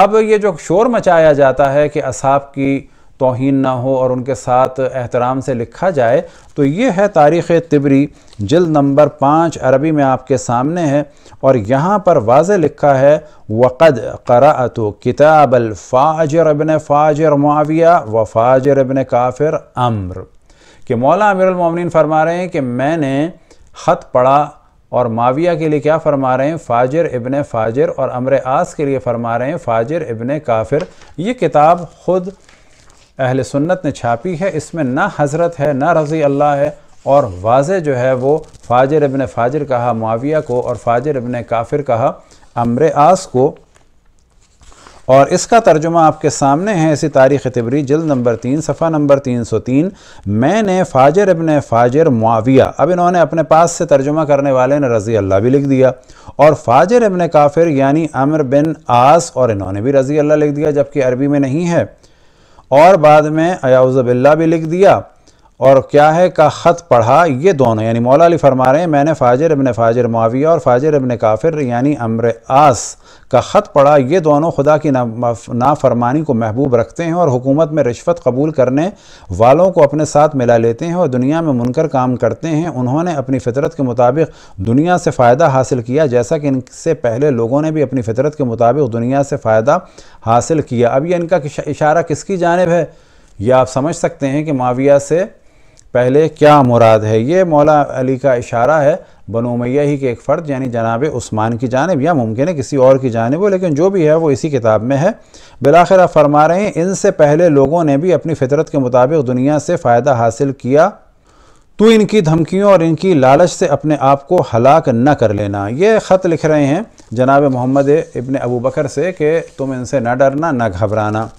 अब ये जो शोर मचाया जाता है कि असाब की तोहन ना हो और उनके साथ एहतराम से लिखा जाए तो ये है तारीख़ तिबरी जल्द नंबर पाँच अरबी में आपके सामने है और यहाँ पर वाज लिखा है वक़द करात किताब फ़ाज रबन फ़ाजर माविया व फ़ाज रबन काफिर अम्र कि मौला अमिर फरमा रहे हैं कि मैंने ख़त पढ़ा और माविया के लिए क्या फरमा रहे हैं फाजिर इबन फाजिर और अमर आस के लिए फरमा रहे हैं फाजिर इबन काफिर ये किताब ख़ुद अहल सुन्नत ने छापी है इसमें ना हज़रत है ना रज़ी अल्लाह है और वाज जो है वो फाजिर इबन फाजिर कहा माविया को और फाजिर इबन काफिर कहा अमर आस को और इसका तर्जुमा आपके सामने है इसी तारीख़ तबरी जल्द नंबर तीन सफ़ा नंबर तीन सौ तीन मैंने फ़ाजर अबन फ़ाजर मुआविया अब इन्होंने अपने पास से तर्जुमा करने वाले ने रज़ी अल्लाह भी लिख दिया और फ़ाजर अबन काफिर यानी अमर बिन आस और इन्होंने भी रज़ी अल्लाह लिख दिया जबकि अरबी में नहीं है और बाद में अयाउज़बिल्ला भी लिख दिया और क्या है का ख़त पढ़ा ये दोनों यानी मौला अली फरमा रहे हैं मैंने फ़ाजिर अबन फ़ाजिर माविया और फ़ाजिर अबन काफिर यानी अमर आस का ख़त पढ़ा ये दोनों खुदा की ना, नाफरमानी को महबूब रखते हैं और हुकूमत में रिश्वत कबूल करने वालों को अपने साथ मिला लेते हैं और दुनिया में मुनकर काम करते हैं उन्होंने अपनी फितरत के मुताबिक दुनिया से फ़ायदा हासिल किया जैसा कि इनसे पहले लोगों ने भी अपनी फितरत के मुताबिक दुनिया से फ़ायदा हासिल किया अब यह इनका इशारा किसकी जानब है यह आप समझ सकते हैं कि माविया से पहले क्या मुराद है ये मौला अली का इशारा है बनो मैया ही के एक फ़र्द यानी जनाब उस्मान की जानब या मुमकिन है किसी और की जानब हो लेकिन जो भी है वो इसी किताब में है बिलाखिर आप फरमा रहे हैं इनसे पहले लोगों ने भी अपनी फितरत के मुताबिक दुनिया से फ़ायदा हासिल किया तो इनकी धमकियों और इनकी लालच से अपने आप को हलाक न कर लेना ये ख़त लिख रहे हैं जनाब मोहम्मद इबन अबू बकर से कि तुम इनसे न डरना न घबराना